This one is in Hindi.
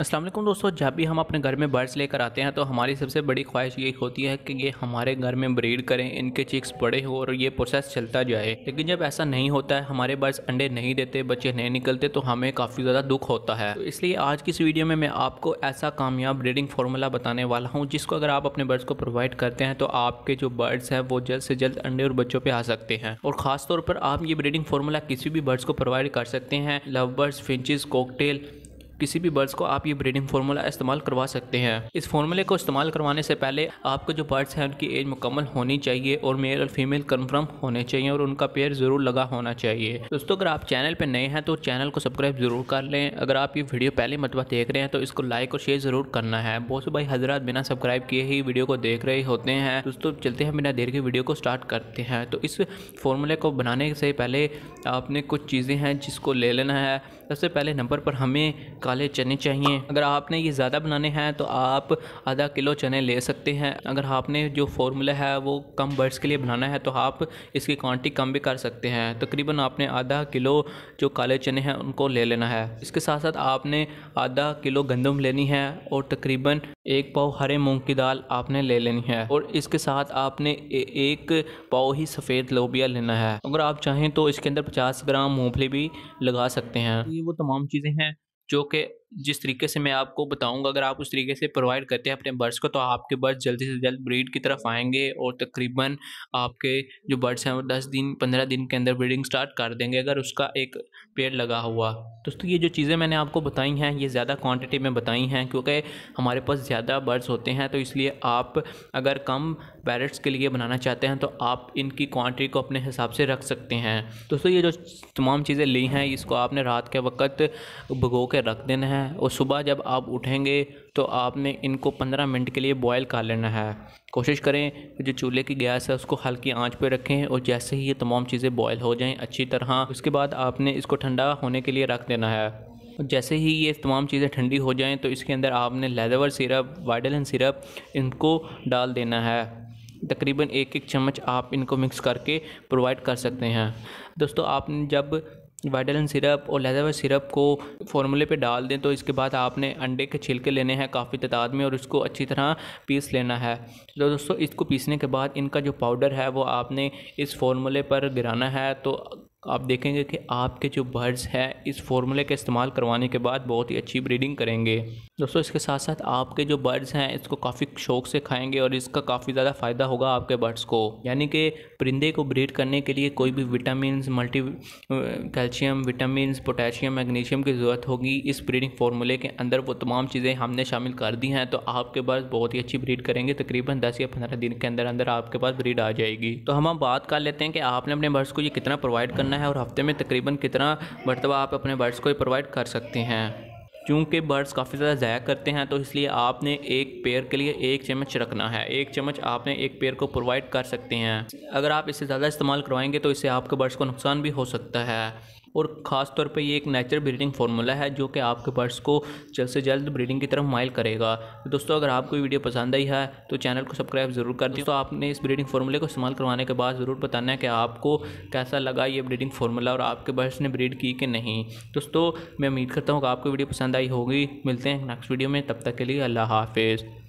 असलम दोस्तों जब भी हम अपने घर में बर्ड्स लेकर आते हैं तो हमारी सबसे बड़ी ख्वाहिश यही होती है कि ये हमारे घर में ब्रीड करें इनके चिक्स बड़े हो और ये प्रोसेस चलता जाए लेकिन जब ऐसा नहीं होता है हमारे बर्ड्स अंडे नहीं देते बच्चे नहीं निकलते तो हमें काफ़ी ज़्यादा दुख होता है तो इसलिए आज की इस वीडियो में मैं आपको ऐसा कामयाब ब्रीडिंग फार्मूला बताने वाला हूँ जिसको अगर आप अपने बर्ड्स को प्रोवाइड करते हैं तो आपके जो बर्ड्स हैं वो जल्द से जल्द अंडे और बच्चों पर आ सकते हैं और ख़ासतौर पर आप ये ब्रीडिंग फार्मूला किसी भी बर्ड्स को प्रोवाइड कर सकते हैं लव बर्ड्स फिंचज़ कोकटेल किसी भी बर्ड्स को आप ये ब्रीडिंग फार्मूला इस्तेमाल करवा सकते हैं इस फार्मूले को इस्तेमाल करवाने से पहले आपको जो बर्ड्स हैं उनकी एज मुकम्मल होनी चाहिए और मेल और फीमेल कन्फर्म होने चाहिए और उनका पेयर ज़रूर लगा होना चाहिए दोस्तों अगर आप चैनल पर नए हैं तो चैनल को सब्सक्राइब ज़रूर कर लें अगर आप ये वीडियो पहले मतबा देख रहे हैं तो इसको लाइक और शेयर ज़रूर करना है बहुत से भाई हजरा बिना सब्सक्राइब किए ही वीडियो को देख रहे होते हैं दोस्तों चलते हैं बिना देर के वीडियो को स्टार्ट करते हैं तो इस फॉर्मूले को बनाने से पहले आपने कुछ चीज़ें हैं जिसको ले लेना है सबसे पहले नंबर पर हमें काले चने चाहिए अगर आपने ये ज़्यादा बनाने हैं तो आप आधा किलो चने ले सकते हैं अगर आपने जो फॉर्मूला है वो कम बर्ड्स के लिए बनाना है तो आप इसकी क्वान्टी कम भी कर सकते हैं तकरीबन आपने आधा किलो जो काले चने हैं उनको ले लेना है इसके साथ साथ आपने आधा किलो गंदम लेनी है और तकरीबन एक पाव हरे मूंग की दाल आपने ले लेनी है और इसके साथ आपने एक पाव ही सफ़ेद लोबिया लेना है अगर आप चाहें तो इसके अंदर पचास ग्राम मूँगफली भी लगा सकते हैं ये वो तमाम चीज़ें हैं जो कि जिस तरीके से मैं आपको बताऊंगा अगर आप उस तरीके से प्रोवाइड करते हैं अपने बर्ड्स को तो आपके बर्ड्स जल्दी से जल्द ब्रीड की तरफ आएंगे और तकरीबन आपके जो बर्ड्स हैं वो दस दिन पंद्रह दिन के अंदर ब्रीडिंग स्टार्ट कर देंगे अगर उसका एक पेड़ लगा हुआ दोस्तों ये जो चीज़ें मैंने आपको बताई हैं ये ज़्यादा क्वान्टिटी में बताई हैं क्योंकि हमारे पास ज़्यादा बर्ड्स होते हैं तो इसलिए आप अगर कम पैरट्स के लिए बनाना चाहते हैं तो आप इनकी क्वान्टिटी को अपने हिसाब से रख सकते हैं दोस्तों ये जो तमाम चीज़ें ली हैं इसको आपने रात के वक्त भगो के रख देना है है और सुबह जब आप उठेंगे तो आपने इनको पंद्रह मिनट के लिए बॉयल कर लेना है कोशिश करें कि जो चूल्हे की गैस है उसको हल्की आंच पर रखें और जैसे ही ये तमाम चीज़ें बॉयल हो जाएं अच्छी तरह उसके बाद आपने इसको ठंडा होने के लिए रख देना है जैसे ही ये तमाम चीज़ें ठंडी हो जाएँ तो इसके अंदर आपने लेदेवर सिरप वाइडलिन सिरप इनको डाल देना है तकरीबन एक एक चम्मच आप इनको मिक्स करके प्रोवाइड कर सकते हैं दोस्तों आप जब वाइटलिन सिरप और लेजावर सिरप को फार्मूले पे डाल दें तो इसके बाद आपने अंडे के छिलके लेने हैं काफ़ी तादाद में और इसको अच्छी तरह पीस लेना है तो दोस्तों इसको पीसने के बाद इनका जो पाउडर है वो आपने इस फॉर्मूले पर गिराना है तो आप देखेंगे कि आपके जो बर्ड्स हैं इस फार्मूले के इस्तेमाल करवाने के बाद बहुत ही अच्छी ब्रीडिंग करेंगे दोस्तों इसके साथ साथ आपके जो बर्ड्स हैं इसको काफ़ी शौक से खाएंगे और इसका काफ़ी ज़्यादा फ़ायदा होगा आपके बर्ड्स को यानी कि परिंदे को ब्रीड करने के लिए कोई भी vitamin multi calcium vitamin potassium magnesium की ज़रूरत होगी इस ब्रीडिंग फार्मूले के अंदर वो तमाम चीज़ें हमने शामिल कर दी हैं तो आपके बर्ड्स बहुत ही अच्छी ब्रीड करेंगे तकरीबन दस या पंद्रह दिन के अंदर अंदर आपके पास ब्रीड आ जाएगी तो हम बात कर लेते हैं कि आपने अपने बर्ड्स को ये कितना प्रोवाइड करना करना है और हफ्ते में तकरीबन कितना मरतबा आप अपने बर्ड्स को प्रोवाइड कर सकते हैं क्योंकि बर्ड्स काफ़ी ज़्यादा ज़ाया करते हैं तो इसलिए आपने एक पेयर के लिए एक चम्मच रखना है एक चम्मच आपने एक पेयर को प्रोवाइड कर सकते हैं अगर आप इसे ज़्यादा इस्तेमाल करवाएंगे तो इससे आपके बर्ड्स को नुकसान भी हो सकता है और ख़ास तौर पे ये एक नेचुरल ब्रीडिंग फार्मूला है जो कि आपके बर्ड्स को जल्द से जल्द ब्रीडिंग की तरफ माइल करेगा तो दोस्तों अगर आपको वीडियो पसंद आई है तो चैनल को सब्सक्राइब ज़रूर कर दी तो आपने इस ब्रीडिंग फार्मूले को इस्तेमाल करवाने के बाद ज़रूर बताना है कि आपको कैसा लगा ये ब्रीडिंग फार्मूला और आपके बर्ड्स ने ब्रीड की कि नहीं दोस्तों मैं उम्मीद करता हूँ कि आपको वीडियो पसंद आई होगी मिलते हैं नेक्स्ट वीडियो में तब तक के लिए अल्लाह हाफिज़